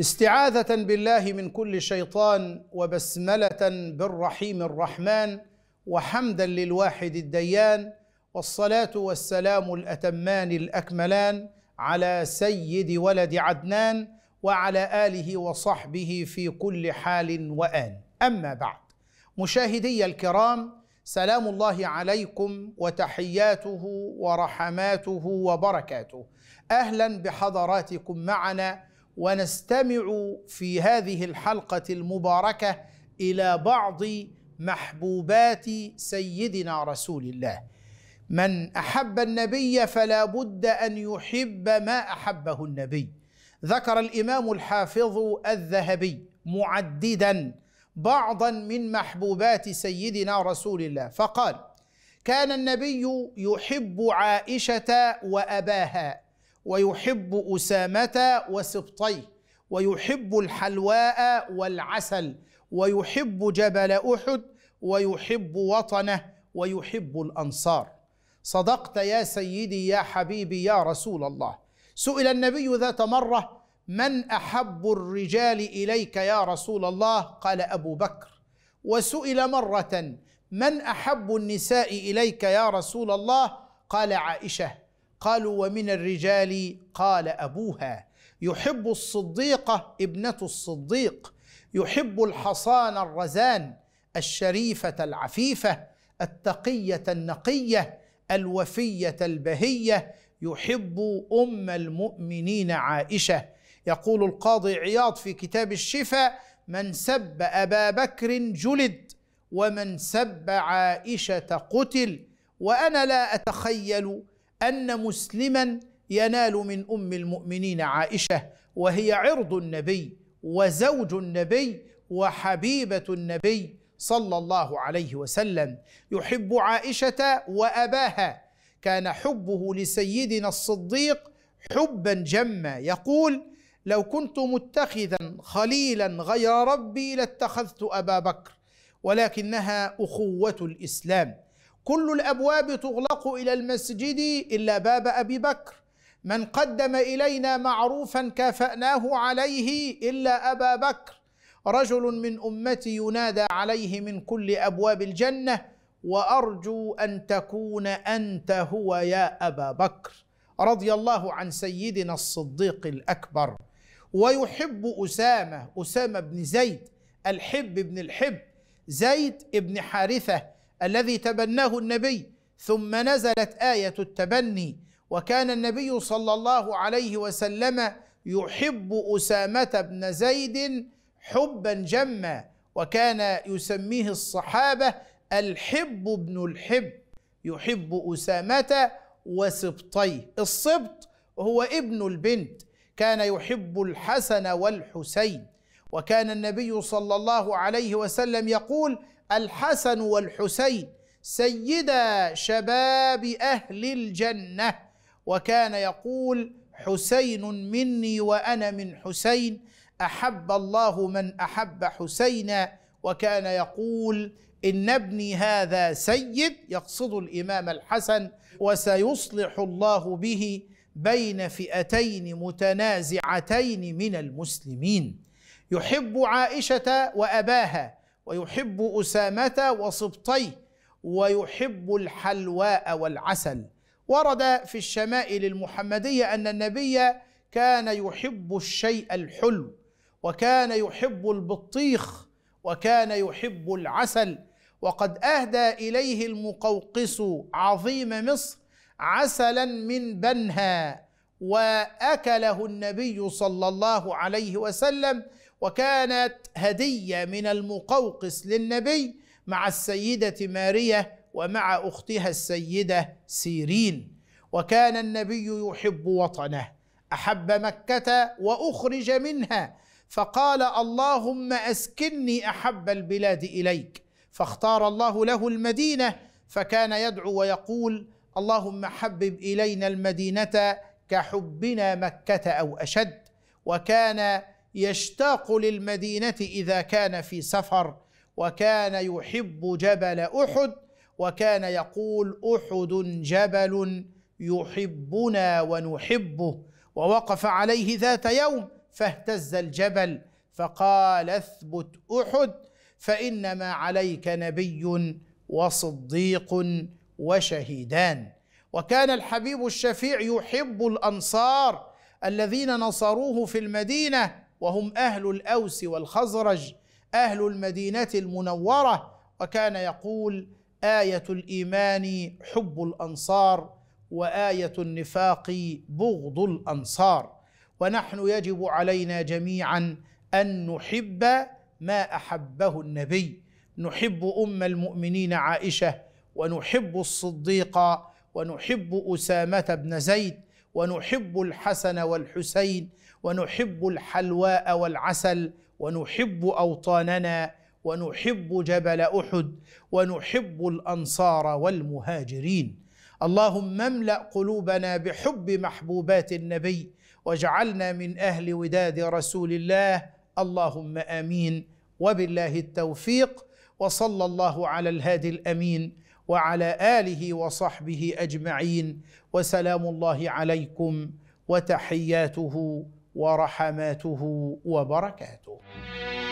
استعاذة بالله من كل شيطان وبسملة بالرحيم الرحمن وحمدا للواحد الديان والصلاة والسلام الأتمان الأكملان على سيد ولد عدنان وعلى آله وصحبه في كل حال وآن أما بعد مشاهدي الكرام سلام الله عليكم وتحياته ورحماته وبركاته أهلا بحضراتكم معنا ونستمع في هذه الحلقه المباركه الى بعض محبوبات سيدنا رسول الله من احب النبي فلا بد ان يحب ما احبه النبي ذكر الامام الحافظ الذهبي معددا بعضا من محبوبات سيدنا رسول الله فقال كان النبي يحب عائشه واباها ويحب أسامة وسبطيه ويحب الحلواء والعسل ويحب جبل أحد ويحب وطنه ويحب الأنصار صدقت يا سيدي يا حبيبي يا رسول الله سئل النبي ذات مرة من أحب الرجال إليك يا رسول الله قال أبو بكر وسئل مرة من أحب النساء إليك يا رسول الله قال عائشة قالوا ومن الرجال قال ابوها يحب الصديقه ابنه الصديق يحب الحصان الرزان الشريفه العفيفه التقيه النقيه الوفيه البهيه يحب ام المؤمنين عائشه يقول القاضي عياض في كتاب الشفاء من سب ابا بكر جلد ومن سب عائشه قتل وانا لا اتخيل ان مسلما ينال من ام المؤمنين عائشه وهي عرض النبي وزوج النبي وحبيبه النبي صلى الله عليه وسلم يحب عائشه واباها كان حبه لسيدنا الصديق حبا جما يقول لو كنت متخذا خليلا غير ربي لاتخذت ابا بكر ولكنها اخوه الاسلام كل الابواب تغلق الى المسجد الا باب ابي بكر من قدم الينا معروفا كافاناه عليه الا ابا بكر رجل من امتي ينادى عليه من كل ابواب الجنه وارجو ان تكون انت هو يا ابا بكر رضي الله عن سيدنا الصديق الاكبر ويحب اسامه اسامه بن زيد الحب بن الحب زيد بن حارثه الذي تبناه النبي ثم نزلت ايه التبني وكان النبي صلى الله عليه وسلم يحب اسامه بن زيد حبا جما وكان يسميه الصحابه الحب بن الحب يحب اسامه وسبطيه السبط هو ابن البنت كان يحب الحسن والحسين وكان النبي صلى الله عليه وسلم يقول الحسن والحسين سيدا شباب اهل الجنه وكان يقول حسين مني وانا من حسين احب الله من احب حسينا وكان يقول ان ابني هذا سيد يقصد الامام الحسن وسيصلح الله به بين فئتين متنازعتين من المسلمين يحب عائشه واباها ويحب أسامة وسبطيه ويحب الحلواء والعسل ورد في الشمائل المحمدية أن النبي كان يحب الشيء الحلو وكان يحب البطيخ وكان يحب العسل وقد أهدى إليه المقوقس عظيم مصر عسلا من بنها وأكله النبي صلى الله عليه وسلم وكانت هديه من المقوقس للنبي مع السيده ماريه ومع اختها السيده سيرين وكان النبي يحب وطنه احب مكه واخرج منها فقال اللهم اسكني احب البلاد اليك فاختار الله له المدينه فكان يدعو ويقول اللهم حبب الينا المدينه كحبنا مكه او اشد وكان يشتاق للمدينه اذا كان في سفر وكان يحب جبل احد وكان يقول احد جبل يحبنا ونحبه ووقف عليه ذات يوم فاهتز الجبل فقال اثبت احد فانما عليك نبي وصديق وشهيدان وكان الحبيب الشفيع يحب الانصار الذين نصروه في المدينه وهم اهل الاوس والخزرج اهل المدينه المنوره وكان يقول ايه الايمان حب الانصار وايه النفاق بغض الانصار ونحن يجب علينا جميعا ان نحب ما احبه النبي نحب ام المؤمنين عائشه ونحب الصديقه ونحب اسامه بن زيد ونحب الحسن والحسين ونحب الحلواء والعسل ونحب اوطاننا ونحب جبل احد ونحب الانصار والمهاجرين اللهم املا قلوبنا بحب محبوبات النبي واجعلنا من اهل وداد رسول الله اللهم امين وبالله التوفيق وصلى الله على الهادي الامين وعلى اله وصحبه اجمعين وسلام الله عليكم وتحياته ورحماته وبركاته